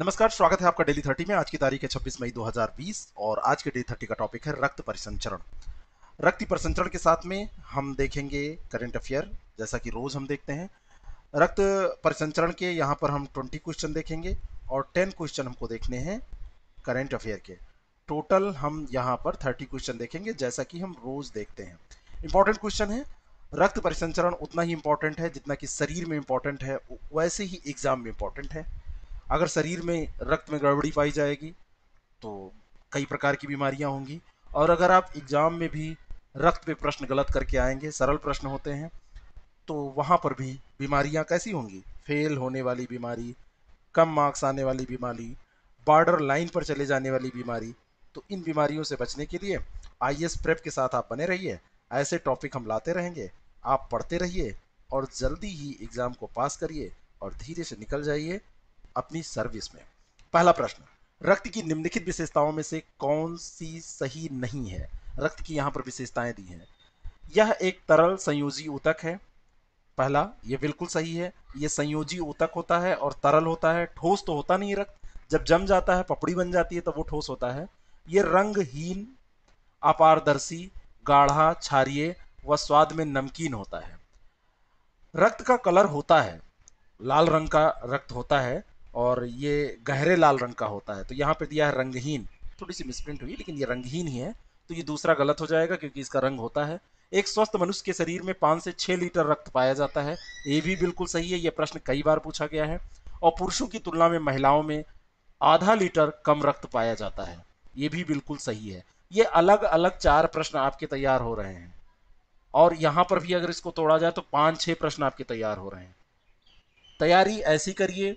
नमस्कार स्वागत है आपका डेली थर्टी में आज की तारीख है 26 मई 2020 और आज के डेली थर्टी का टॉपिक है रक्त परिसंचरण रक्त परिसंचरण के साथ में हम देखेंगे करंट अफेयर जैसा कि रोज हम देखते हैं रक्त परिसंचरण के यहाँ पर हम 20 क्वेश्चन देखेंगे और 10 क्वेश्चन हमको देखने हैं करंट अफेयर के टोटल हम यहाँ पर 30 क्वेश्चन देखेंगे जैसा कि हम रोज देखते हैं इंपॉर्टेंट क्वेश्चन है रक्त परिसंचरण उतना ही इंपॉर्टेंट है जितना कि शरीर में इंपॉर्टेंट है वैसे ही एग्जाम में इंपॉर्टेंट है अगर शरीर में रक्त में गड़बड़ी पाई जाएगी तो कई प्रकार की बीमारियां होंगी और अगर आप एग्ज़ाम में भी रक्त पे प्रश्न गलत करके आएंगे सरल प्रश्न होते हैं तो वहाँ पर भी बीमारियाँ कैसी होंगी फेल होने वाली बीमारी कम मार्क्स आने वाली बीमारी बॉर्डर लाइन पर चले जाने वाली बीमारी तो इन बीमारियों से बचने के लिए आई प्रेप के साथ आप बने रहिए ऐसे टॉपिक हम लाते रहेंगे आप पढ़ते रहिए और जल्दी ही एग्ज़ाम को पास करिए और धीरे से निकल जाइए अपनी सर्विस में पहला प्रश्न रक्त की निम्नलिखित विशेषताओं में से कौन सी सही नहीं है रक्त की यहां पर विशेषताएं दी हैं यह एक तरल संयोजी ऊतक है पहला यह बिल्कुल सही है यह संयोजी ऊतक होता है और तरल होता है ठोस तो होता नहीं रक्त जब जम जाता है पपड़ी बन जाती है तब तो वो ठोस होता है यह रंगहीन अपारदर्शी गाढ़ा क्षारिय व स्वाद में नमकीन होता है रक्त का कलर होता है लाल रंग का रक्त होता है और ये गहरे लाल रंग का होता है तो यहाँ पे दिया है रंगहीन थोड़ी सी मिसप्रिंट हुई लेकिन ये रंगहीन ही है तो ये दूसरा गलत हो जाएगा क्योंकि इसका रंग होता है एक स्वस्थ मनुष्य के शरीर में पाँच से छः लीटर रक्त पाया जाता है ये भी बिल्कुल सही है ये प्रश्न कई बार पूछा गया है और पुरुषों की तुलना में महिलाओं में आधा लीटर कम रक्त पाया जाता है ये भी बिल्कुल सही है ये अलग अलग चार प्रश्न आपके तैयार हो रहे हैं और यहाँ पर भी अगर इसको तोड़ा जाए तो पाँच छः प्रश्न आपके तैयार हो रहे हैं तैयारी ऐसी करिए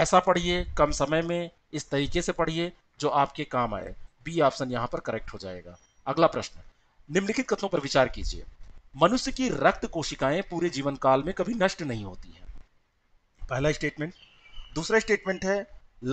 ऐसा पढ़िए कम समय में इस तरीके से पढ़िए जो आपके काम आए बी ऑप्शन यहां पर करेक्ट हो जाएगा अगला प्रश्न निम्नलिखित कथनों पर विचार कीजिए मनुष्य की रक्त कोशिकाएं पूरे जीवन काल में कभी नष्ट नहीं होती हैं पहला स्टेटमेंट दूसरा स्टेटमेंट है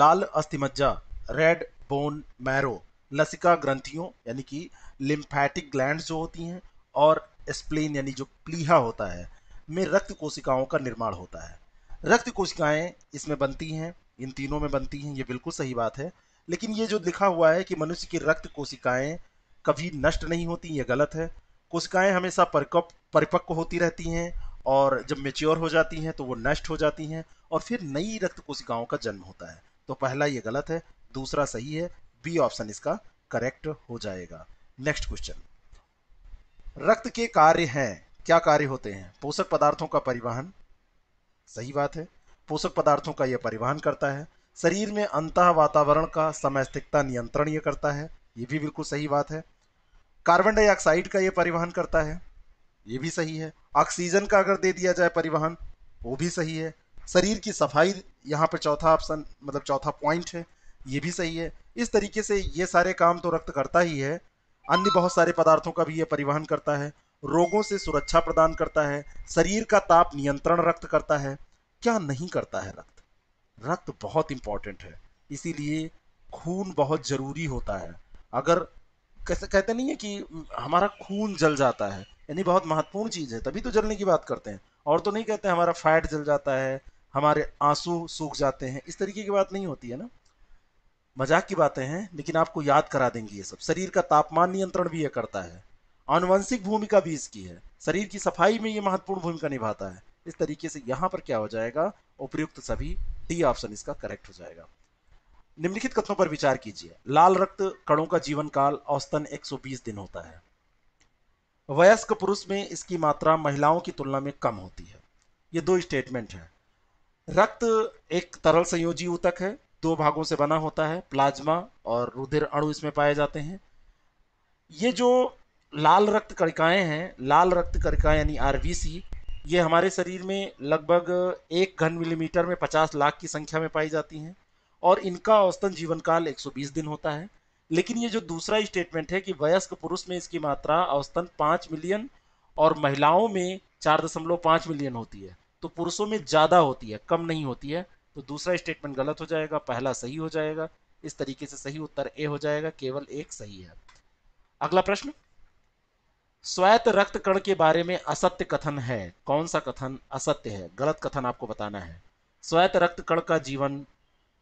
लाल अस्थिमज्जा रेड बोन मैरो लसिका ग्रंथियों यानी कि लिम्फेटिक ग्लैंड जो होती हैं और स्प्लेन यानी जो प्लीहा होता है में रक्त कोशिकाओं का निर्माण होता है रक्त कोशिकाएं इसमें बनती हैं इन तीनों में बनती हैं ये बिल्कुल सही बात है लेकिन ये जो लिखा हुआ है कि मनुष्य की रक्त कोशिकाएं कभी नष्ट नहीं होती ये गलत है कोशिकाएं हमेशा परिपक्व परिपक्व होती रहती हैं और जब मेच्योर हो जाती हैं तो वो नष्ट हो जाती हैं और फिर नई रक्त कोशिकाओं का जन्म होता है तो पहला ये गलत है दूसरा सही है बी ऑप्शन इसका करेक्ट हो जाएगा नेक्स्ट क्वेश्चन रक्त के कार्य हैं क्या कार्य होते हैं पोषक पदार्थों का परिवहन सही बात है पोषक पदार्थों का यह परिवहन करता है शरीर में अंत वातावरण का समय स्थिकता नियंत्रण यह करता है ये भी बिल्कुल सही बात है कार्बन डाइऑक्साइड का यह परिवहन करता है ये भी सही है ऑक्सीजन का अगर दे दिया जाए परिवहन वो भी सही है शरीर की सफाई यहाँ पर चौथा ऑप्शन मतलब चौथा पॉइंट है ये भी सही है इस तरीके से ये सारे काम तो रक्त करता ही है अन्य बहुत सारे पदार्थों का भी ये परिवहन करता है रोगों से सुरक्षा प्रदान करता है शरीर का ताप नियंत्रण रक्त करता है क्या नहीं करता है रक्त रक्त बहुत इंपॉर्टेंट है इसीलिए खून बहुत जरूरी होता है अगर कैसे कहते नहीं है कि हमारा खून जल जाता है यानी बहुत महत्वपूर्ण चीज़ है तभी तो जलने की बात करते हैं और तो नहीं कहते हमारा फैट जल जाता है हमारे आंसू सूख जाते हैं इस तरीके की बात नहीं होती है ना मजाक की बातें हैं लेकिन आपको याद करा देंगी ये सब शरीर का तापमान नियंत्रण भी ये करता है आनुवंशिक भूमिका भी इसकी है शरीर की सफाई में ये महत्वपूर्ण भूमिका निभाता है इस तरीके से यहाँ पर क्या हो जाएगा उपयुक्त सभी डी ऑप्शन इसका करेक्ट हो जाएगा निम्नलिखित कथनों पर विचार कीजिए लाल रक्त कणों का जीवन काल औसतन 120 दिन होता है वयस्क पुरुष में इसकी मात्रा महिलाओं की तुलना में कम होती है ये दो स्टेटमेंट है रक्त एक तरल संयोजी ऊतक है दो भागों से बना होता है प्लाज्मा और रुधिर अणु इसमें पाए जाते हैं ये जो लाल रक्त कणिकाएं हैं लाल रक्त कणिकाएं यानी आर ये हमारे शरीर में लगभग एक घन मिलीमीटर में 50 लाख की संख्या में पाई जाती हैं और इनका औसतन जीवन काल 120 दिन होता है लेकिन ये जो दूसरा स्टेटमेंट है कि वयस्क पुरुष में इसकी मात्रा औसतन पाँच मिलियन और महिलाओं में चार दशमलव पाँच मिलियन होती है तो पुरुषों में ज़्यादा होती है कम नहीं होती है तो दूसरा स्टेटमेंट गलत हो जाएगा पहला सही हो जाएगा इस तरीके से सही उत्तर ए हो जाएगा केवल एक सही है अगला प्रश्न स्वायत्त रक्त कण के बारे में असत्य कथन है कौन सा कथन असत्य है गलत कथन आपको बताना है स्वायत्त रक्त कण का जीवन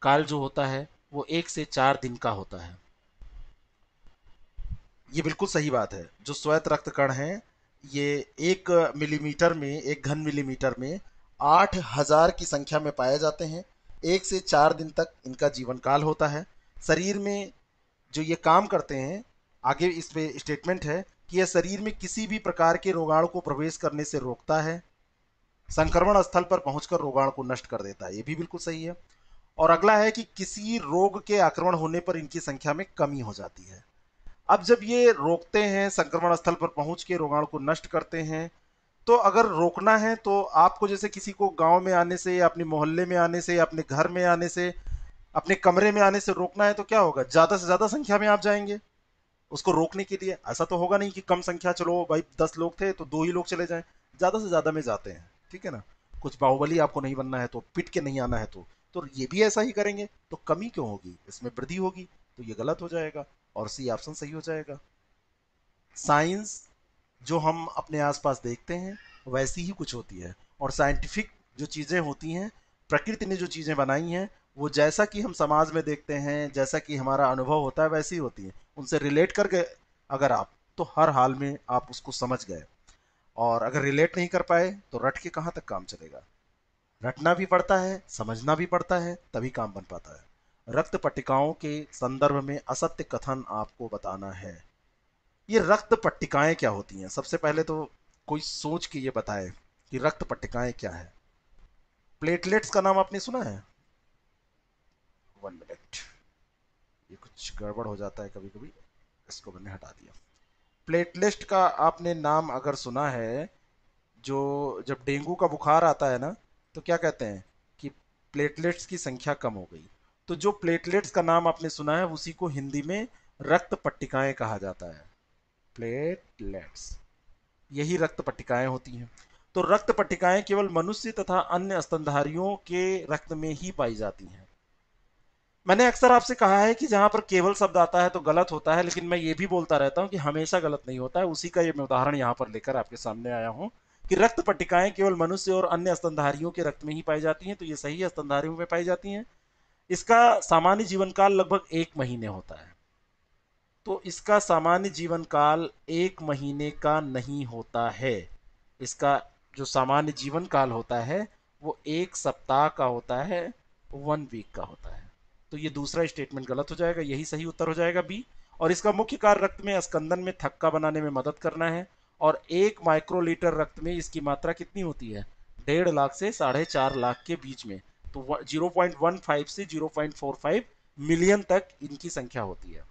काल जो होता है वो एक से चार दिन का होता है ये बिल्कुल सही बात है जो स्वायत्त रक्त कण है ये एक मिलीमीटर में एक घन मिलीमीटर में आठ हजार की संख्या में पाए जाते हैं एक से चार दिन तक इनका जीवन काल होता है शरीर में जो ये काम करते हैं आगे इस पे स्टेटमेंट है कि यह शरीर में किसी भी प्रकार के रोगाणु को प्रवेश करने से रोकता है संक्रमण स्थल पर पहुंचकर रोगाणु को नष्ट कर देता है ये भी बिल्कुल सही है और अगला है कि किसी रोग के आक्रमण होने पर इनकी संख्या में कमी हो जाती है अब जब ये रोकते हैं संक्रमण स्थल पर पहुंच के रोगाणु को नष्ट करते हैं तो अगर रोकना है तो आपको जैसे किसी को गांव में आने से या अपने मोहल्ले में आने से या अपने घर में आने से अपने कमरे में आने से रोकना है तो क्या होगा ज़्यादा से ज़्यादा संख्या में आप जाएंगे उसको रोकने के लिए ऐसा तो होगा नहीं कि कम संख्या चलो भाई दस लोग थे तो दो ही लोग चले जाएं ज़्यादा से ज़्यादा में जाते हैं ठीक है ना कुछ बाहुबली आपको नहीं बनना है तो पिट के नहीं आना है तो तो ये भी ऐसा ही करेंगे तो कमी क्यों होगी इसमें वृद्धि होगी तो ये गलत हो जाएगा और सी ऑप्शन सही हो जाएगा साइंस जो हम अपने आसपास देखते हैं वैसी ही कुछ होती है और साइंटिफिक जो चीज़ें होती हैं प्रकृति ने जो चीज़ें बनाई हैं वो जैसा कि हम समाज में देखते हैं जैसा कि हमारा अनुभव होता है वैसी होती है उनसे रिलेट कर गए अगर आप तो हर हाल में आप उसको समझ गए और अगर रिलेट नहीं कर पाए तो रट के कहाँ तक काम चलेगा रटना भी पड़ता है समझना भी पड़ता है तभी काम बन पाता है रक्त पट्टिकाओं के संदर्भ में असत्य कथन आपको बताना है ये रक्त पट्टिकाएं क्या होती हैं सबसे पहले तो कोई सोच के ये बताए कि रक्त पट्टिकाएं क्या है प्लेटलेट्स का नाम आपने सुना है ये कुछ गड़बड़ हो जाता है कभी कभी इसको मैंने हटा दिया प्लेटलिस्ट का आपने नाम अगर सुना है जो जब डेंगू का बुखार आता है ना तो क्या कहते हैं कि प्लेटलेट्स की संख्या कम हो गई तो जो प्लेटलेट्स का नाम आपने सुना है उसी को हिंदी में रक्त पट्टिकाएं कहा जाता है प्लेटलेट्स यही रक्त पट्टिकाएं होती हैं तो रक्त पट्टिकाएं केवल मनुष्य तथा अन्य स्तनधारियों के रक्त में ही पाई जाती हैं मैंने अक्सर आपसे कहा है कि जहां पर केवल शब्द आता है तो गलत होता है लेकिन मैं ये भी बोलता रहता हूँ कि हमेशा गलत नहीं होता है उसी का ये मैं उदाहरण यहाँ पर लेकर आपके सामने आया हूँ कि रक्त पट्टिकाएं केवल मनुष्य और अन्य स्तनधारियों के रक्त में ही पाई जाती हैं तो ये सही स्तनधारियों में पाई जाती हैं इसका सामान्य जीवन काल लगभग एक महीने होता है तो इसका सामान्य जीवन काल एक महीने का नहीं होता है इसका जो सामान्य जीवन काल होता है वो एक सप्ताह का होता है वन वीक का होता है तो ये दूसरा स्टेटमेंट गलत हो जाएगा यही सही उत्तर हो जाएगा बी और इसका मुख्य कार्य रक्त में स्कंदन में थक्का बनाने में मदद करना है और एक माइक्रोलीटर रक्त में इसकी मात्रा कितनी होती है डेढ़ लाख से साढ़े चार लाख के बीच में तो 0.15 से 0.45 मिलियन तक इनकी संख्या होती है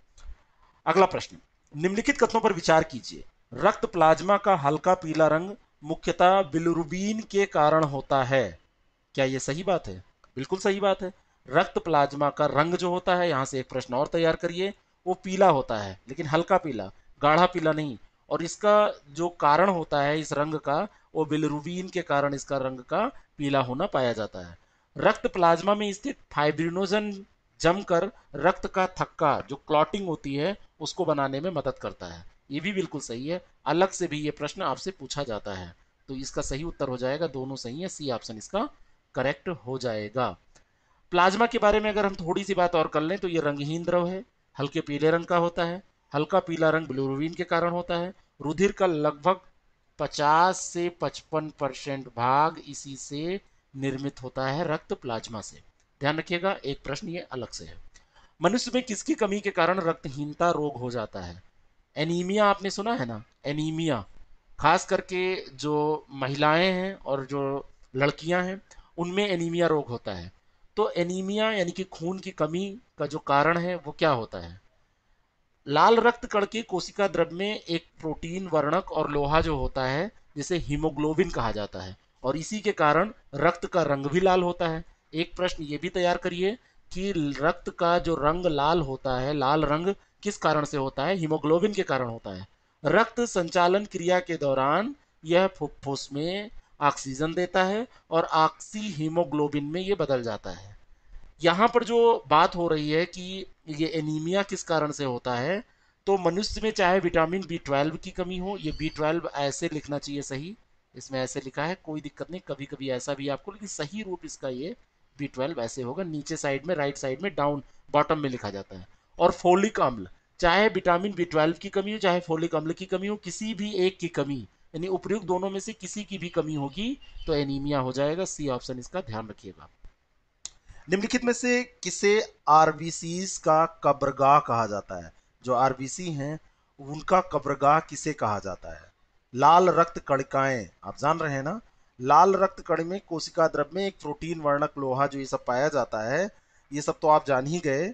अगला प्रश्न निम्नलिखित कथनों पर विचार कीजिए रक्त प्लाज्मा का हल्का पीला रंग मुख्यतः बिलरुबीन के कारण होता है क्या यह सही बात है बिल्कुल सही बात है रक्त प्लाज्मा का रंग जो होता है यहाँ से एक प्रश्न और तैयार करिए वो पीला होता है लेकिन हल्का पीला गाढ़ा पीला नहीं और इसका जो कारण होता है इस रंग का वो बिलरुबीन के कारण इसका रंग का पीला होना पाया जाता है रक्त प्लाज्मा में स्थित फाइब्रिनोजन जमकर रक्त का थक्का जो क्लॉटिंग होती है उसको बनाने में मदद करता है ये भी बिल्कुल सही है अलग से भी ये प्रश्न आपसे पूछा जाता है तो इसका सही उत्तर हो जाएगा दोनों सही है सी ऑप्शन इसका करेक्ट हो जाएगा प्लाज्मा के बारे में अगर हम थोड़ी सी बात और कर लें तो ये रंगहीन द्रव है हल्के पीले रंग का होता है हल्का पीला रंग ब्लूरोन के कारण होता है रुधिर का लगभग 50 से 55 परसेंट भाग इसी से निर्मित होता है रक्त प्लाज्मा से ध्यान रखिएगा एक प्रश्न ये अलग से है मनुष्य में किसकी कमी के कारण रक्तहीनता रोग हो जाता है एनीमिया आपने सुना है ना एनीमिया खास करके जो महिलाएं हैं और जो लड़कियां हैं उनमें एनीमिया रोग होता है तो एनीमिया यानी कि खून की कमी का जो कारण है वो क्या होता है लाल रक्त कण की कोशिका द्रव में एक प्रोटीन वर्णक और लोहा जो होता है जिसे हीमोग्लोबिन कहा जाता है और इसी के कारण रक्त का रंग भी लाल होता है एक प्रश्न ये भी तैयार करिए कि रक्त का जो रंग लाल होता है लाल रंग किस कारण से होता है हीमोग्लोबिन के कारण होता है रक्त संचालन क्रिया के दौरान यह फुफ्फुस में ऑक्सीजन देता है और ऑक्सी हीमोग्लोबिन में ये बदल जाता है यहाँ पर जो बात हो रही है कि ये एनीमिया किस कारण से होता है तो मनुष्य में चाहे विटामिन बी ट्वेल्व की कमी हो ये बी ट्वेल्व ऐसे लिखना चाहिए सही इसमें ऐसे लिखा है कोई दिक्कत नहीं कभी कभी ऐसा भी आपको लेकिन सही रूप इसका ये बी ट्वेल्व ऐसे होगा नीचे साइड में राइट साइड में डाउन बॉटम में लिखा जाता है और फोलिक अम्ल चाहे विटामिन बी ट्वेल्व की कमी हो चाहे फोलिक अम्ल की कमी हो किसी भी एक की कमी यानी उपयुक्त दोनों में से किसी की भी कमी होगी तो एनीमिया हो जाएगा सी ऑप्शन इसका ध्यान रखिएगा निम्नलिखित में से किसे आरबीसी का कब्रगाह कहा जाता है जो आरबीसी हैं उनका कब्रगाह किसे कहा जाता है लाल रक्त कणिकाएं आप जान रहे हैं ना लाल रक्त कण में कोशिका द्रव में एक प्रोटीन वर्णक लोहा जो ये सब पाया जाता है ये सब तो आप जान ही गए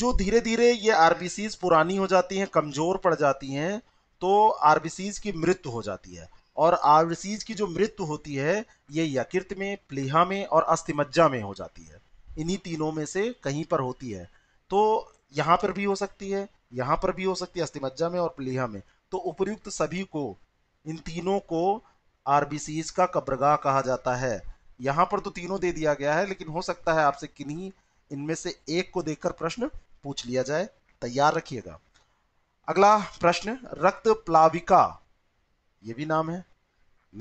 जो धीरे धीरे ये आरबीसी पुरानी हो जाती हैं कमजोर पड़ जाती हैं तो आरबीसीज की मृत्यु हो जाती है और आरबीसीज की जो मृत्यु होती है ये यकृत में प्लीहा में और अस्थिमज्जा में हो जाती है इन्हीं तीनों में से कहीं पर होती है तो यहाँ पर भी हो सकती है यहाँ पर भी हो सकती है अस्थिमज्जा में और प्लीहा में तो उपयुक्त सभी को इन तीनों को आरबीसीज का कब्रगाह कहा जाता है यहाँ पर तो तीनों दे दिया गया है लेकिन हो सकता है आपसे किन्हीं इनमें से एक को देखकर प्रश्न पूछ लिया जाए तैयार रखिएगा अगला प्रश्न रक्त प्लाविका ये भी नाम है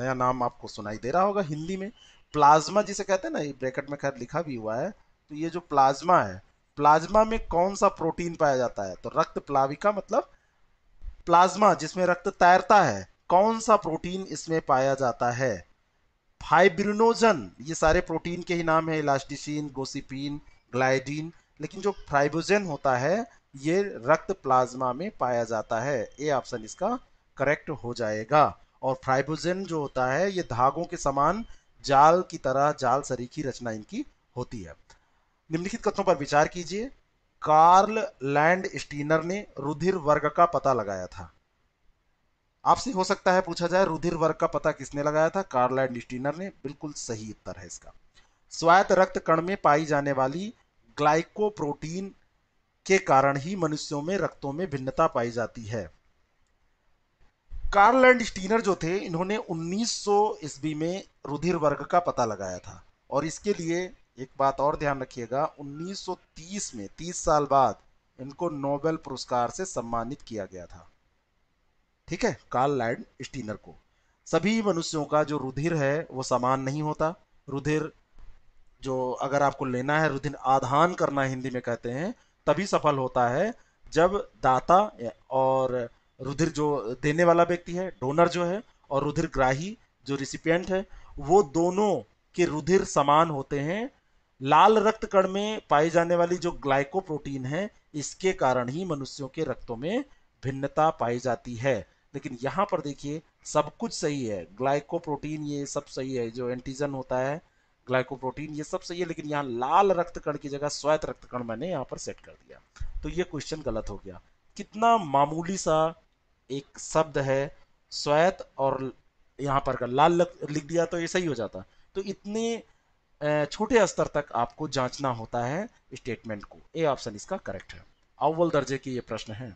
नया नाम आपको सुनाई दे रहा होगा हिंदी में प्लाज्मा जिसे कहते हैं ना ये ब्रैकेट में खैर लिखा भी हुआ है तो ये जो प्लाज्मा है प्लाज्मा में कौन सा प्रोटीन पाया जाता है तो रक्त प्लाविका मतलब प्लाज्मा जिसमें रक्त तैरता है कौन सा प्रोटीन इसमें पाया जाता है फाइब्रिनोजन ये सारे प्रोटीन के ही नाम है इलास्टिशीन गोसिपिन ग्लाइडीन लेकिन जो फाइब्रोजन होता है ये रक्त प्लाज्मा में पाया जाता है ए ऑप्शन इसका करेक्ट हो जाएगा और फ्राइबोजन जो होता है ये धागों के समान जाल की तरह जाल सरी की रचना इनकी होती है निम्नलिखित कथनों पर विचार कीजिए कार्ल लैंड स्टीनर ने रुधिर वर्ग का पता लगाया था आपसे हो सकता है पूछा जाए रुधिर वर्ग का पता किसने लगाया था कार्ल लैंड स्टीनर ने बिल्कुल सही उत्तर है इसका स्वायत्त रक्त कण में पाई जाने वाली ग्लाइकोप्रोटीन के कारण ही मनुष्यों में रक्तों में भिन्नता पाई जाती है कार्ल एंड स्टीनर जो थे इन्होंने 1900 ईस्वी में रुधिर वर्ग का पता लगाया था और इसके लिए एक बात और ध्यान रखिएगा 1930 में 30 साल बाद इनको नोबेल पुरस्कार से सम्मानित किया गया था ठीक है कार्ल लैंड स्टीनर को सभी मनुष्यों का जो रुधिर है वो समान नहीं होता रुधिर जो अगर आपको लेना है रुधिर आधान करना हिंदी में कहते हैं तभी सफल होता है जब दाता और रुधिर जो देने वाला व्यक्ति है डोनर जो है और रुधिर ग्राही जो रिसिपियंट है वो दोनों के रुधिर समान होते हैं लाल रक्त कण में पाई जाने वाली जो ग्लाइकोप्रोटीन है इसके कारण ही मनुष्यों के रक्तों में भिन्नता पाई जाती है लेकिन यहाँ पर देखिए सब कुछ सही है ग्लाइकोप्रोटीन ये सब सही है जो एंटीजन होता है ग्लाइकोप्रोटीन ये सब सही है लेकिन यहाँ लाल रक्त कण की जगह स्वैत रक्त कण मैंने यहाँ पर सेट कर दिया तो ये क्वेश्चन गलत हो गया कितना मामूली सा एक शब्द है स्वैत और यहाँ पर का लाल लिख दिया तो ये सही हो जाता तो इतने छोटे स्तर तक आपको जांचना होता है स्टेटमेंट को ए ऑप्शन इसका करेक्ट है अव्वल दर्जे के ये प्रश्न है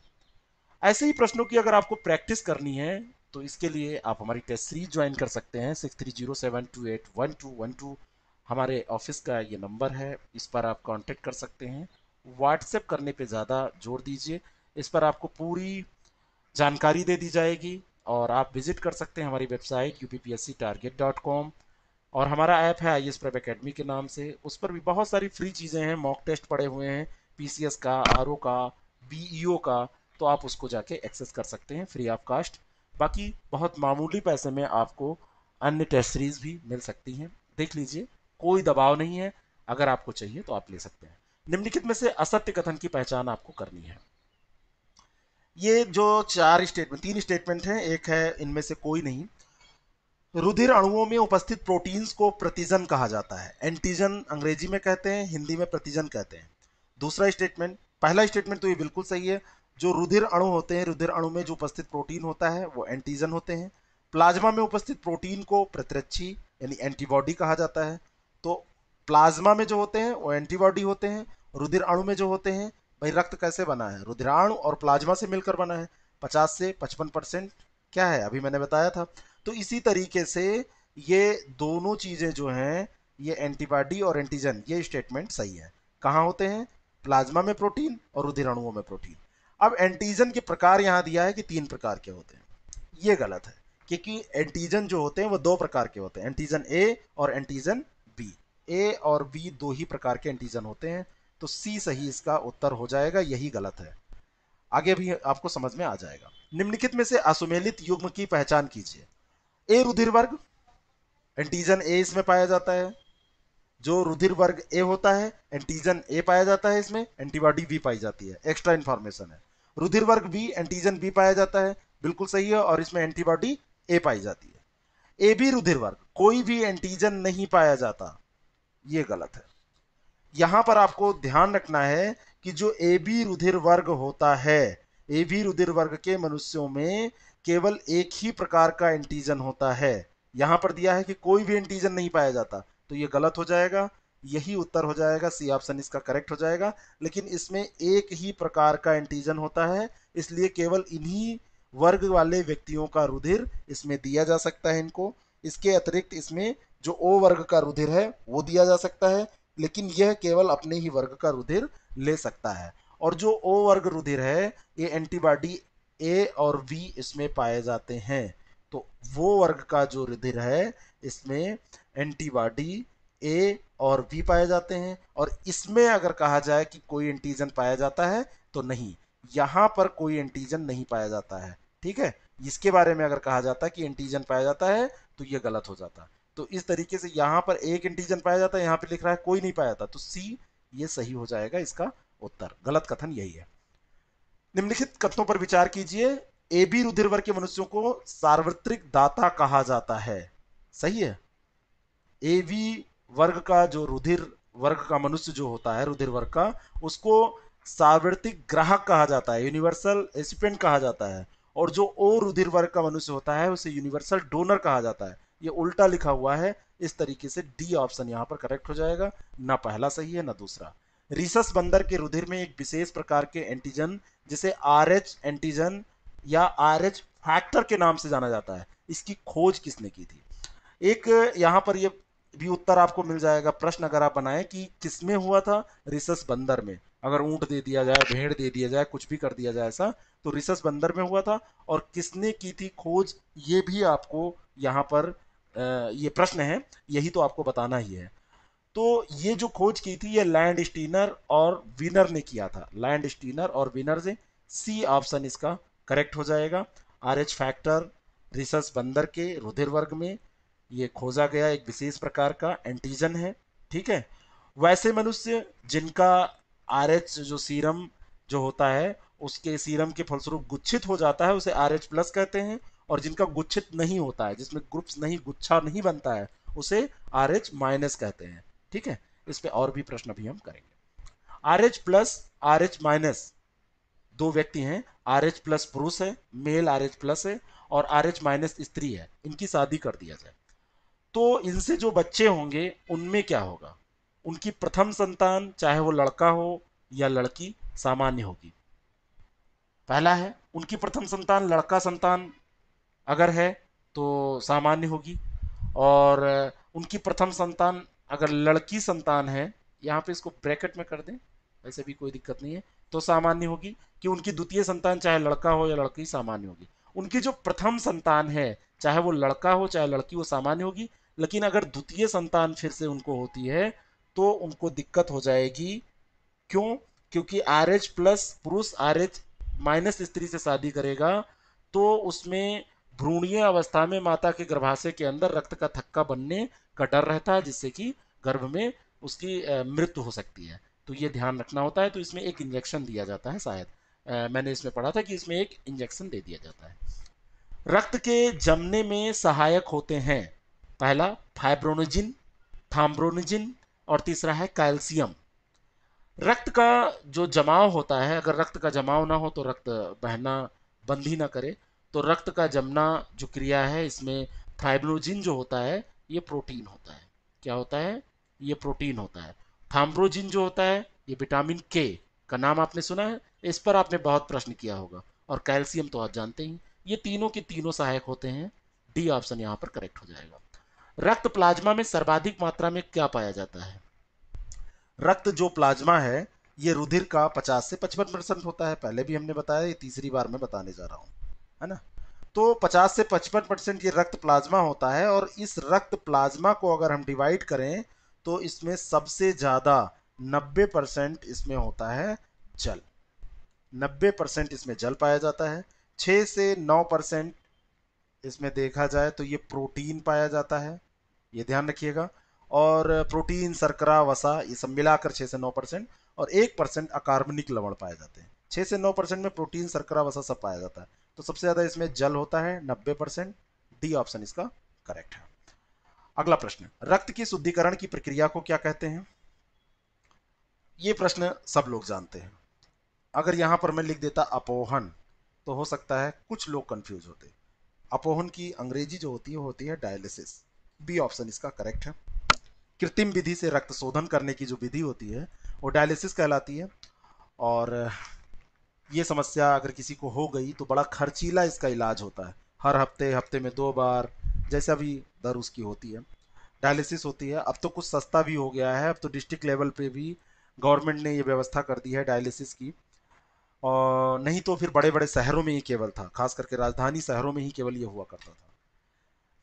ऐसे ही प्रश्नों की अगर आपको प्रैक्टिस करनी है तो इसके लिए आप हमारी टेस्ट सीरीज ज्वाइन कर सकते हैं six three zero seven two eight one two one two हमारे ऑफिस का ये नंबर है इस पर आप कांटेक्ट कर सकते हैं व्हाट्सएप करने पे ज़्यादा जोर दीजिए इस पर आपको पूरी जानकारी दे दी जाएगी और आप विजिट कर सकते हैं हमारी वेबसाइट यू और हमारा ऐप है आई एस प्रेप अकेडमी के नाम से उस पर भी बहुत सारी फ्री चीज़ें हैं मॉक टेस्ट पड़े हुए हैं पी का आर का बी e का तो आप उसको जाके एक्सेस कर सकते हैं फ्री ऑफ कास्ट बाकी बहुत मामूली पैसे में आपको अन्य टेस्ट सीरीज़ भी मिल सकती हैं देख लीजिए कोई दबाव नहीं है अगर आपको चाहिए तो आप ले सकते हैं निम्नलिखित में से असत्य कथन की पहचान आपको करनी है ये जो चार स्टेटमेंट तीन स्टेटमेंट हैं एक है इनमें से कोई नहीं रुधिर अणुओं में उपस्थित प्रोटीन्स को प्रतिजन कहा जाता है एंटीजन अंग्रेजी में कहते हैं हिंदी में प्रतिजन कहते हैं दूसरा स्टेटमेंट पहला स्टेटमेंट तो ये बिल्कुल सही है जो रुधिर अणु होते हैं रुधिर अणु में जो उपस्थित प्रोटीन होता है वो एंटीजन होते हैं प्लाज्मा में उपस्थित प्रोटीन को प्रतिरक्षी यानी एंटीबॉडी कहा जाता है तो प्लाज्मा में जो होते हैं वो एंटीबॉडी होते हैं रुधिर अणु में जो होते हैं भाई रक्त कैसे बना है रुधिराणु और प्लाज्मा से मिलकर बना है पचास से पचपन परसेंट क्या है अभी मैंने बताया था तो इसी तरीके से ये दोनों चीज़ें जो हैं ये एंटीबॉडी और एंटीजन ये स्टेटमेंट सही है कहाँ होते हैं प्लाज्मा में प्रोटीन और रुधिराणुओं में प्रोटीन अब एंटीजन के प्रकार यहाँ दिया है कि तीन प्रकार के होते हैं ये गलत है क्योंकि एंटीजन जो होते हैं वो दो प्रकार के होते हैं एंटीजन ए और एंटीजन ए और बी दो ही प्रकार के एंटीजन होते हैं तो सी सही इसका उत्तर हो जाएगा यही गलत है आगे भी आपको समझ में आ जाएगा निम्नलिखित में से असुमेलित युग्म की पहचान कीजिए ए रुधिर वर्ग एंटीजन ए इसमें पाया जाता है जो रुधिर वर्ग ए होता है एंटीजन ए पाया जाता है इसमें एंटीबॉडी बी पाई जाती है एक्स्ट्रा इन्फॉर्मेशन है रुधिर वर्ग बी एंटीजन बी पाया जाता है बिल्कुल सही है और इसमें एंटीबॉडी ए पाई जाती है ए बी रुधिर वर्ग कोई भी एंटीजन नहीं पाया जाता ये गलत है यहां पर आपको ध्यान रखना है कि जो ए बी रुधिर वर्ग होता है ए बी रुधिर वर्ग के मनुष्यों में केवल एक ही प्रकार का एंटीजन होता है यहां पर दिया है कि कोई भी एंटीजन नहीं पाया जाता तो ये गलत हो जाएगा यही उत्तर हो जाएगा सी ऑप्शन इसका करेक्ट हो जाएगा लेकिन इसमें एक ही प्रकार का एंटीजन होता है इसलिए केवल इन्हीं वर्ग वाले व्यक्तियों का रुधिर इसमें दिया जा सकता है इनको इसके अतिरिक्त इसमें जो ओ वर्ग का रुधिर है वो दिया जा सकता है लेकिन यह केवल अपने ही वर्ग का रुधिर ले सकता है और जो ओ वर्ग रुधिर है ये एंटीबॉडी ए और वी इसमें पाए जाते हैं तो वो वर्ग का जो रुधिर है इसमें एंटीबॉडी ए और बी पाए जाते हैं और इसमें अगर कहा जाए कि कोई एंटीजन पाया जाता है तो नहीं यहाँ पर कोई एंटीजन नहीं पाया जाता है ठीक है इसके बारे में अगर कहा जाता है कि एंटीजन पाया जाता है तो ये गलत हो जाता तो इस तरीके से यहाँ पर एक इंटीजन पाया जाता है यहाँ पे लिख रहा है कोई नहीं पाया जाता तो सी ये सही हो जाएगा इसका उत्तर गलत कथन यही है निम्नलिखित कथनों पर विचार कीजिए ए बी रुधिर वर्ग के मनुष्यों को सार्वत्रिक दाता कहा जाता है सही है ए बी वर्ग का जो रुधिर वर्ग का मनुष्य जो होता है रुधिर वर्ग का उसको सार्वत्रिक ग्राहक कहा जाता है यूनिवर्सल एसिपेंट कहा जाता है और जो ओ रुधिर वर्ग का मनुष्य होता है उसे यूनिवर्सल डोनर कहा जाता है ये उल्टा लिखा हुआ है इस तरीके से डी ऑप्शन यहाँ पर करेक्ट हो जाएगा ना पहला सही है ना दूसरा रिसस बंदर के रुधिर में एक विशेष प्रकार के एंटीजन जिसे आर एंटीजन या आर फैक्टर के नाम से जाना जाता है इसकी खोज किसने की थी एक यहाँ पर ये भी उत्तर आपको मिल जाएगा प्रश्न अगर आप बनाए कि किसमें हुआ था रिसस बंदर में अगर ऊंट दे दिया जाए भेड़ दे दिया जाए कुछ भी कर दिया जाए ऐसा तो रिसस बंदर में हुआ था और किसने की थी खोज ये भी आपको यहाँ पर ये प्रश्न है यही तो आपको बताना ही है तो ये जो खोज की थी ये लैंड स्टीनर और विनर ने किया था लैंड स्टीनर और विनर से सी ऑप्शन इसका करेक्ट हो जाएगा आर एच फैक्टर रिसर्च बंदर के रुधिर वर्ग में ये खोजा गया एक विशेष प्रकार का एंटीजन है ठीक है वैसे मनुष्य जिनका आर जो सीरम जो होता है उसके सीरम के फलस्वरूप गुच्छित हो जाता है उसे आर प्लस कहते हैं और जिनका गुच्छित नहीं होता है जिसमें ग्रुप्स नहीं गुच्छा नहीं बनता है उसे आर एच माइनस कहते हैं ठीक है इस पर और भी प्रश्न भी हम करेंगे R H plus R H minus दो व्यक्ति हैं आर एच प्लस पुरुष है मेल आर एच प्लस है और आर एच माइनस स्त्री है इनकी शादी कर दिया जाए तो इनसे जो बच्चे होंगे उनमें क्या होगा उनकी प्रथम संतान चाहे वो लड़का हो या लड़की सामान्य होगी पहला है उनकी प्रथम संतान लड़का संतान अगर है तो सामान्य होगी और उनकी प्रथम संतान अगर लड़की संतान है यहाँ पे इसको ब्रैकेट में कर दें वैसे भी कोई दिक्कत नहीं है तो सामान्य होगी कि उनकी द्वितीय संतान चाहे लड़का हो या लड़की सामान्य होगी उनकी जो प्रथम संतान है चाहे वो लड़का हो चाहे लड़की वो सामान्य होगी लेकिन अगर द्वितीय संतान फिर से उनको होती है तो उनको दिक्कत हो जाएगी क्यों क्योंकि आर एच प्लस पुरुष आर एच माइनस स्त्री से शादी करेगा तो उसमें भ्रूणीय अवस्था में माता के गर्भाशय के अंदर रक्त का थक्का बनने का डर रहता है जिससे कि गर्भ में उसकी मृत्यु हो सकती है तो ये ध्यान रखना होता है तो इसमें एक इंजेक्शन दिया जाता है शायद मैंने इसमें पढ़ा था कि इसमें एक इंजेक्शन दे दिया जाता है रक्त के जमने में सहायक होते हैं पहला फाइब्रोनोजिन थाम्ब्रोनोजिन और तीसरा है कैल्शियम रक्त का जो जमाव होता है अगर रक्त का जमाव ना हो तो रक्त बहना बंद ही ना करे तो रक्त का जमना जो क्रिया है इसमें थाइब्रोजिन जो होता है ये प्रोटीन होता है क्या होता है ये प्रोटीन होता है थाम्ब्रोजिन जो होता है ये विटामिन के का नाम आपने सुना है इस पर आपने बहुत प्रश्न किया होगा और कैल्शियम तो आप जानते ही ये तीनों के तीनों सहायक होते हैं डी ऑप्शन यहाँ पर करेक्ट हो जाएगा रक्त प्लाज्मा में सर्वाधिक मात्रा में क्या पाया जाता है रक्त जो प्लाज्मा है ये रुधिर का 50 से 55 परसेंट होता है पहले भी हमने बताया ये तीसरी बार मैं बताने जा रहा हूँ है ना तो 50 से 55 परसेंट ये रक्त प्लाज्मा होता है और इस रक्त प्लाज्मा को अगर हम डिवाइड करें तो इसमें सबसे ज़्यादा 90 परसेंट इसमें होता है जल 90 परसेंट इसमें जल पाया जाता है 6 से 9 परसेंट इसमें देखा जाए तो ये प्रोटीन पाया जाता है ये ध्यान रखिएगा और प्रोटीन शर्करा वसा ये सब मिलाकर 6 से 9 परसेंट और 1 परसेंट अकार्बनिक लवण पाए जाते हैं 6 से 9 परसेंट में प्रोटीन सरकरा वसा सब पाया जाता है तो सबसे ज्यादा इसमें जल होता है 90 परसेंट डी ऑप्शन इसका करेक्ट है अगला प्रश्न रक्त की शुद्धिकरण की प्रक्रिया को क्या कहते हैं ये प्रश्न सब लोग जानते हैं अगर यहां पर मैं लिख देता अपोहन तो हो सकता है कुछ लोग कंफ्यूज होते अपोहन की अंग्रेजी जो होती है होती है डायलिसिस बी ऑप्शन इसका करेक्ट है कृत्रिम विधि से रक्त शोधन करने की जो विधि होती है वो डायलिसिस कहलाती है और ये समस्या अगर किसी को हो गई तो बड़ा खर्चीला इसका इलाज होता है हर हफ्ते हफ्ते में दो बार जैसा भी दर उसकी होती है डायलिसिस होती है अब तो कुछ सस्ता भी हो गया है अब तो डिस्ट्रिक्ट लेवल पे भी गवर्नमेंट ने ये व्यवस्था कर दी है डायलिसिस की और नहीं तो फिर बड़े बड़े शहरों में ही केवल था खास करके राजधानी शहरों में ही केवल ये हुआ करता था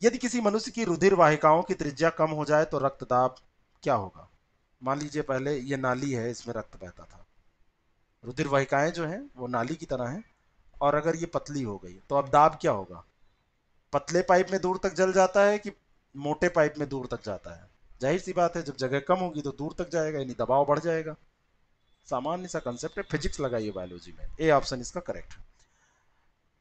यदि किसी मनुष्य की रुधिर वाहिकाओं की त्रिज्या कम हो जाए तो रक्तदाब क्या होगा मान लीजिए पहले ये नाली है इसमें रक्त बहता था रुधिर वाहिकाएं जो हैं वो नाली की तरह हैं और अगर ये पतली हो गई तो अब दाब क्या होगा पतले पाइप में दूर तक जल जाता है कि मोटे पाइप में दूर तक जाता है जाहिर सी बात है जब जगह कम होगी तो दूर तक जाएगा यानी दबाव बढ़ जाएगा सामान्य सा कंसेप्ट है फिजिक्स लगाइए बायोलॉजी में ए ऑप्शन इसका करेक्ट है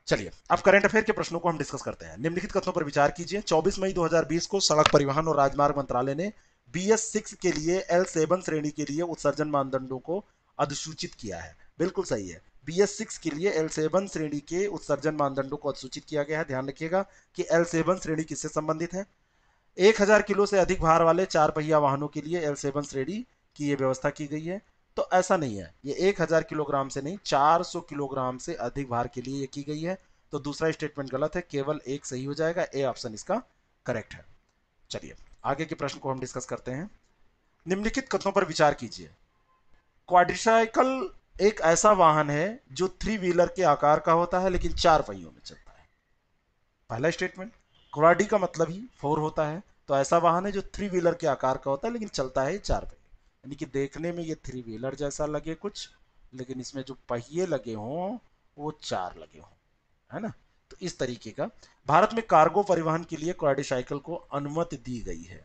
चलिए अब करंट अफेयर के प्रश्नों को हम डिस्कस करते हैं निम्नलिखित कथनों पर विचार कीजिए 24 मई 2020 को सड़क परिवहन और राजमार्ग मंत्रालय ने बी एस सिक्स के लिए एल सेवन श्रेणी के लिए उत्सर्जन मानदंडों को अधिसूचित किया है बिल्कुल सही है बी एस सिक्स के लिए एल सेवन श्रेणी के उत्सर्जन मानदंडों को अधिसूचित किया गया है ध्यान रखिएगा कि एल सेवन श्रेणी किससे संबंधित है एक हजार किलो से अधिक भार वाले चार पहिया वाहनों के लिए एल सेवन श्रेणी की ये व्यवस्था की गई है तो ऐसा नहीं है ये एक हजार किलोग्राम से नहीं चार सौ किलोग्राम से अधिक भार के लिए ये की गई है तो दूसरा स्टेटमेंट गलत है केवल एक सही हो जाएगा ए ऑप्शन इसका करेक्ट है चलिए आगे के प्रश्न को हम डिस्कस करते हैं निम्नलिखित कथनों पर विचार कीजिए क्वाड्रिसाइकल एक ऐसा वाहन है जो थ्री व्हीलर के आकार का होता है लेकिन चार पहियों में चलता है पहला स्टेटमेंट क्वाडी का मतलब ही फोर होता है तो ऐसा वाहन है जो थ्री व्हीलर के आकार का होता है लेकिन चलता है चार पहिए यानी कि देखने में ये थ्री व्हीलर जैसा लगे कुछ लेकिन इसमें जो पहिए लगे हों वो चार लगे हों है ना तो इस तरीके का भारत में कार्गो परिवहन के लिए साइकिल को अनुमति दी गई है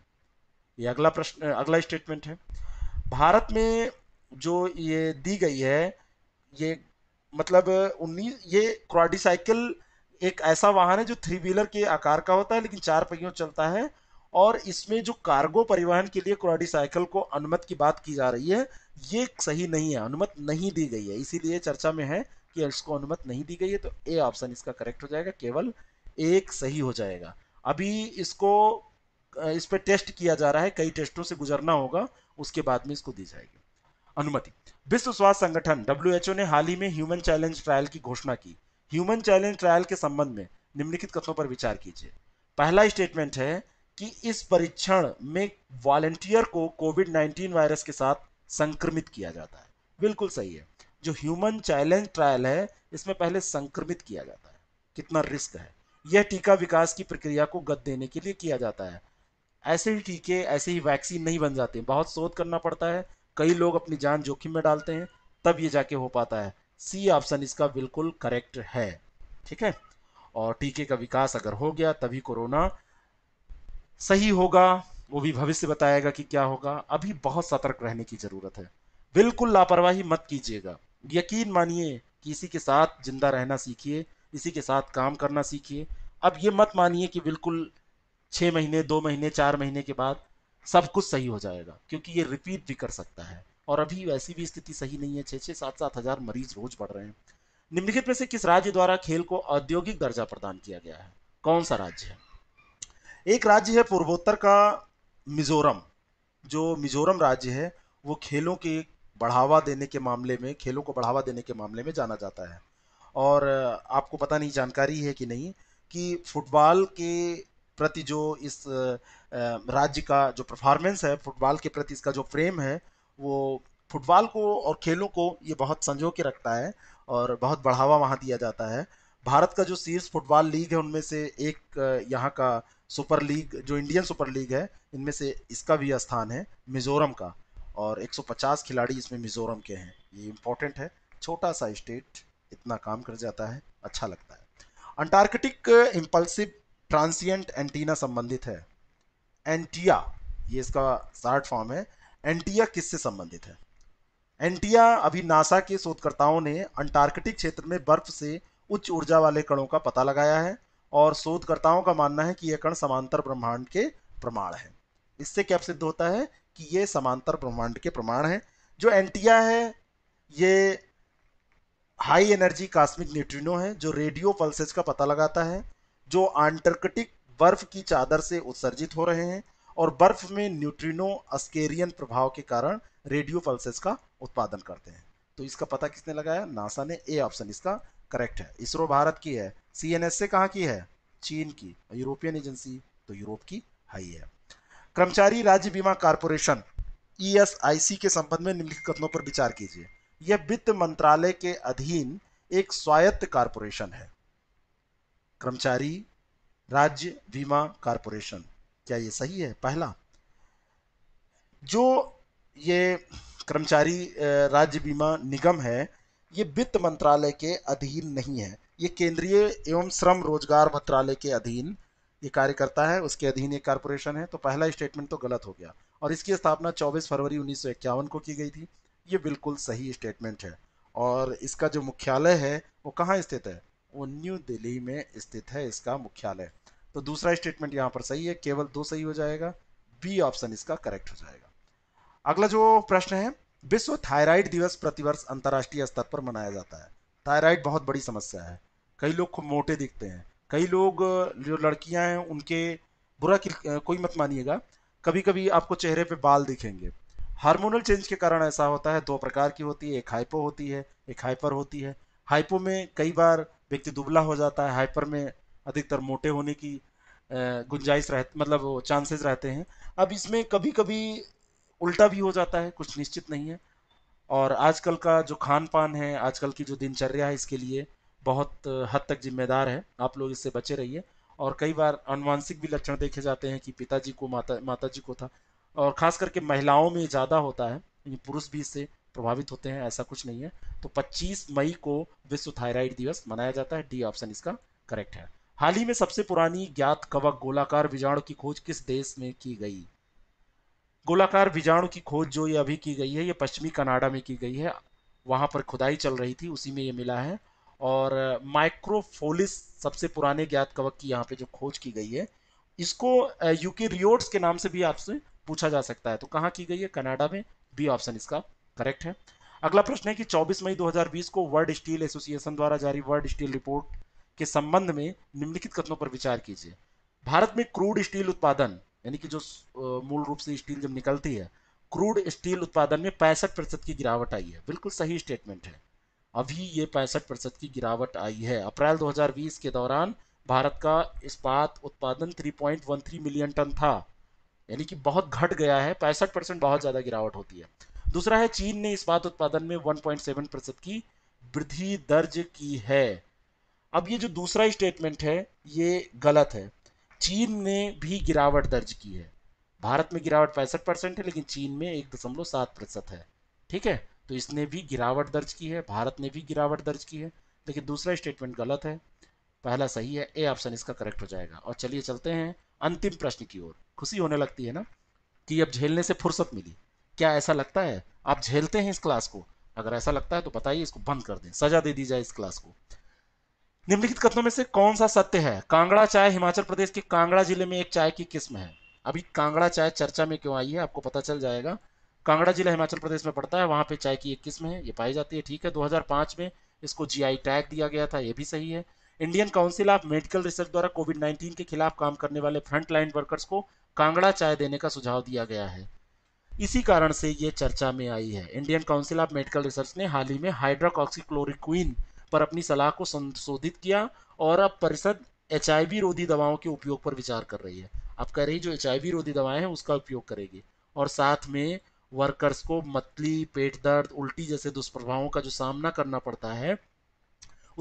ये अगला प्रश्न अगला स्टेटमेंट है भारत में जो ये दी गई है ये मतलब उन्नीस ये क्वाड्रीसाइकिल एक ऐसा वाहन है जो थ्री व्हीलर के आकार का होता है लेकिन चार पहियों चलता है और इसमें जो कार्गो परिवहन के लिए साइकिल को अनुमत की बात की जा रही है ये सही नहीं है अनुमत नहीं दी गई है इसीलिए चर्चा में है कि इसको अनुमत नहीं दी गई है तो ए ऑप्शन इसका करेक्ट हो जाएगा केवल एक सही हो जाएगा अभी इसको इस पर टेस्ट किया जा रहा है कई टेस्टों से गुजरना होगा उसके बाद में इसको दी जाएगी अनुमति विश्व स्वास्थ्य संगठन डब्ल्यू ने हाल ही में ह्यूमन चैलेंज ट्रायल की घोषणा की ह्यूमन चैलेंज ट्रायल के संबंध में निम्नलिखित कथनों पर विचार कीजिए पहला स्टेटमेंट है कि इस परीक्षण में वॉलेंटियर को कोविड 19 वायरस के साथ संक्रमित किया जाता है बिल्कुल सही है जो ह्यूमन चैलेंज ट्रायल है इसमें पहले संक्रमित किया जाता है कितना रिस्क है यह टीका विकास की प्रक्रिया को गत देने के लिए किया जाता है ऐसे ही टीके ऐसे ही वैक्सीन नहीं बन जाते बहुत शोध करना पड़ता है कई लोग अपनी जान जोखिम में डालते हैं तब ये जाके हो पाता है सी ऑप्शन इसका बिल्कुल करेक्ट है ठीक है और टीके का विकास अगर हो गया तभी कोरोना सही होगा वो भी भविष्य बताएगा कि क्या होगा अभी बहुत सतर्क रहने की जरूरत है बिल्कुल लापरवाही मत कीजिएगा यकीन मानिए कि इसी के साथ जिंदा रहना सीखिए इसी के साथ काम करना सीखिए अब ये मत मानिए कि बिल्कुल छः महीने दो महीने चार महीने के बाद सब कुछ सही हो जाएगा क्योंकि ये रिपीट भी कर सकता है और अभी वैसी भी स्थिति सही नहीं है छः छः सात सात हजार मरीज रोज बढ़ रहे हैं निम्नलिखित में से किस राज्य द्वारा खेल को औद्योगिक दर्जा प्रदान किया गया है कौन सा राज्य है एक राज्य है पूर्वोत्तर का मिजोरम जो मिजोरम राज्य है वो खेलों के बढ़ावा देने के मामले में खेलों को बढ़ावा देने के मामले में जाना जाता है और आपको पता नहीं जानकारी है कि नहीं कि फुटबॉल के प्रति जो इस राज्य का जो परफॉर्मेंस है फुटबॉल के प्रति इसका जो फ्रेम है वो फुटबॉल को और खेलों को ये बहुत संजो के रखता है और बहुत बढ़ावा वहाँ दिया जाता है भारत का जो शीर्ष फुटबॉल लीग है उनमें से एक यहाँ का सुपर लीग जो इंडियन सुपर लीग है इनमें से इसका भी स्थान है मिजोरम का और 150 खिलाड़ी इसमें मिजोरम के हैं ये इम्पोर्टेंट है छोटा सा स्टेट इतना काम कर जाता है अच्छा लगता है अंटार्कटिक इम्पल्सिव ट्रांसियंट एंटीना संबंधित है एंटिया ये इसका शार्ट फॉर्म है एंटिया किससे संबंधित है एंटिया अभी नासा के शोधकर्ताओं ने अंटार्कटिक क्षेत्र में बर्फ से उच्च ऊर्जा वाले कणों का पता लगाया है और शोधकर्ताओं का मानना है कि यह कण समांतर ब्रह्मांड के प्रमाण है इससे क्या सिद्ध होता है कि ये समांतर ब्रह्मांड के प्रमाण है जो एंटिया है ये हाई एनर्जी कास्मिक न्यूट्रिनो है जो रेडियो पल्सेज का पता लगाता है जो आंटार्कटिक बर्फ की चादर से उत्सर्जित हो रहे हैं और बर्फ में न्यूट्रिनो अस्केरियन प्रभाव के कारण रेडियो पल्सेस का उत्पादन करते हैं तो इसका पता किसने लगाया नासा ने ए ऑप्शन इसका करेक्ट है इसरो भारत की है सी एन एस कहाँ की है चीन की यूरोपियन एजेंसी तो यूरोप की हाई है कर्मचारी राज्य बीमा कारपोरेशन ई e के संबंध में निम्नलिखित कथनों पर विचार कीजिए यह वित्त मंत्रालय के अधीन एक स्वायत्त कारपोरेशन है कर्मचारी राज्य बीमा कारपोरेशन क्या ये सही है पहला जो ये कर्मचारी राज्य बीमा निगम है ये वित्त मंत्रालय के अधीन नहीं है ये केंद्रीय एवं श्रम रोजगार मंत्रालय के अधीन ये कार्य करता है उसके अधीन ये कारपोरेशन है तो पहला स्टेटमेंट तो गलत हो गया और इसकी स्थापना 24 फरवरी उन्नीस को की गई थी ये बिल्कुल सही स्टेटमेंट है और इसका जो मुख्यालय है वो कहाँ स्थित है वो न्यू दिल्ली में स्थित है इसका मुख्यालय तो दूसरा स्टेटमेंट यहाँ पर सही है केवल दो सही हो जाएगा बी ऑप्शन इसका करेक्ट हो जाएगा अगला जो प्रश्न है विश्व थायराइड दिवस प्रतिवर्ष अंतर्राष्ट्रीय स्तर पर मनाया जाता है थायराइड बहुत बड़ी समस्या है कई लोग खूब मोटे दिखते हैं कई लोग जो लड़कियां हैं उनके बुरा कोई मत मानिएगा कभी कभी आपको चेहरे पे बाल दिखेंगे हार्मोनल चेंज के कारण ऐसा होता है दो प्रकार की होती है एक हाइपो होती है एक हाइपर होती है हाइपो में कई बार व्यक्ति दुबला हो जाता है हाइपर में अधिकतर मोटे होने की गुंजाइश रह मतलब चांसेस रहते हैं अब इसमें कभी कभी उल्टा भी हो जाता है कुछ निश्चित नहीं है और आजकल का जो खान पान है आजकल की जो दिनचर्या है इसके लिए बहुत हद तक जिम्मेदार है आप लोग इससे बचे रहिए और कई बार अनुवांशिक भी लक्षण देखे जाते हैं कि पिताजी को माता माता जी को था और खास करके महिलाओं में ज़्यादा होता है पुरुष भी इससे प्रभावित होते हैं ऐसा कुछ नहीं है तो 25 मई को विश्व थायराइड दिवस मनाया जाता है डी ऑप्शन इसका करेक्ट है हाल ही में सबसे पुरानी ज्ञात कवक गोलाकार बीजाणु की खोज किस देश में की गई गोलाकार बीजाणु की खोज जो ये अभी की गई है ये पश्चिमी कनाडा में की गई है वहां पर खुदाई चल रही थी उसी में ये मिला है और माइक्रोफोलिस सबसे पुराने ज्ञात कवक की यहाँ पे जो खोज की गई है इसको यूके रियोड्स के नाम से भी आपसे पूछा जा सकता है तो कहाँ की गई है कनाडा में बी ऑप्शन इसका करेक्ट है अगला प्रश्न है कि 24 मई 2020 को वर्ल्ड स्टील एसोसिएशन द्वारा जारी वर्ल्ड स्टील रिपोर्ट के संबंध में निम्नलिखित कथनों पर विचार कीजिए भारत में क्रूड स्टील उत्पादन यानी कि जो मूल रूप से स्टील जब निकलती है क्रूड स्टील उत्पादन में पैंसठ प्रतिशत की गिरावट आई है बिल्कुल सही स्टेटमेंट है अभी ये पैंसठ प्रतिशत की गिरावट आई है अप्रैल 2020 के दौरान भारत का इस्पात उत्पादन 3.13 मिलियन टन था यानी कि बहुत घट गया है पैंसठ परसेंट बहुत ज़्यादा गिरावट होती है दूसरा है चीन ने इस्पात उत्पादन में 1.7 प्रतिशत की वृद्धि दर्ज की है अब ये जो दूसरा स्टेटमेंट है ये गलत है चीन ने भी गिरावट दर्ज की है भारत में गिरावट पैंसठ परसेंट है लेकिन चीन में एक दशमलव सात प्रतिशत है ठीक है तो इसने भी गिरावट दर्ज की है भारत ने भी गिरावट दर्ज की है लेकिन दूसरा स्टेटमेंट गलत है पहला सही है ए ऑप्शन इसका करेक्ट हो जाएगा और चलिए चलते हैं अंतिम प्रश्न की ओर खुशी होने लगती है ना कि अब झेलने से फुर्सत मिली क्या ऐसा लगता है आप झेलते हैं इस क्लास को अगर ऐसा लगता है तो बताइए इसको बंद कर दें सजा दे दी जाए इस क्लास को निम्नलिखित कथनों में से कौन सा सत्य है कांगड़ा चाय हिमाचल प्रदेश के कांगड़ा जिले में एक चाय की किस्म है अभी कांगड़ा चाय चर्चा में क्यों आई है आपको पता चल जाएगा कांगड़ा जिला हिमाचल प्रदेश में पड़ता है वहां पे चाय की एक किस्म है ये पाई जाती है ठीक है 2005 में इसको जीआई टैग दिया गया था ये भी सही है Indian Council of Medical Research द्वारा कोविड 19 के खिलाफ काम करने वाले फ्रंटलाइन वर्कर्स को कांगड़ा चाय देने का सुझाव दिया गया है इसी कारण से ये चर्चा में आई है Indian Council of Medical Research ने हाल ही में हाइड्रोक्सीक्लोरिक्विन पर अपनी सलाह को संशोधित किया और अब परिषद एच रोधी दवाओं के उपयोग पर विचार कर रही है अब कह रही जो एच रोधी दवाएं हैं उसका उपयोग करेगी और साथ में वर्कर्स को मतली पेट दर्द उल्टी जैसे दुष्प्रभावों का जो सामना करना पड़ता है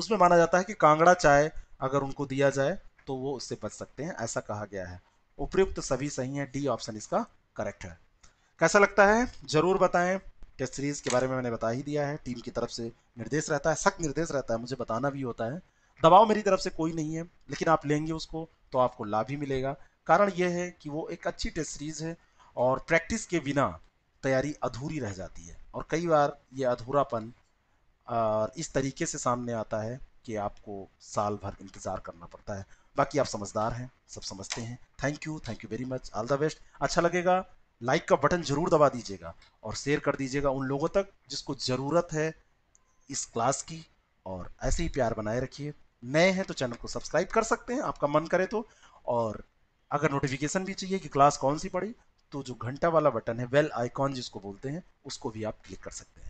उसमें माना जाता है कि कांगड़ा चाय अगर उनको दिया जाए तो वो उससे बच सकते हैं ऐसा कहा गया है उपयुक्त सभी सही है डी ऑप्शन इसका करेक्ट है कैसा लगता है जरूर बताएं टेस्ट सीरीज के बारे में मैंने बता ही दिया है टीम की तरफ से निर्देश रहता है सख्त निर्देश रहता है मुझे बताना भी होता है दबाव मेरी तरफ से कोई नहीं है लेकिन आप लेंगे उसको तो आपको लाभ ही मिलेगा कारण यह है कि वो एक अच्छी टेस्ट सीरीज है और प्रैक्टिस के बिना तैयारी अधूरी रह जाती है और कई बार ये अधूरापन इस तरीके से सामने आता है कि आपको साल भर इंतज़ार करना पड़ता है बाकी आप समझदार हैं सब समझते हैं thank you thank you very much all the best अच्छा लगेगा लाइक का बटन जरूर दबा दीजिएगा और शेयर कर दीजिएगा उन लोगों तक जिसको ज़रूरत है इस क्लास की और ऐसे ही प्यार बनाए रखिए नए हैं तो चैनल को सब्सक्राइब कर सकते हैं आपका मन करे तो और अगर नोटिफिकेशन भी चाहिए कि क्लास कौन सी पड़ी तो जो घंटा वाला बटन है वेल आइकॉन जिसको बोलते हैं उसको भी आप क्लिक कर सकते हैं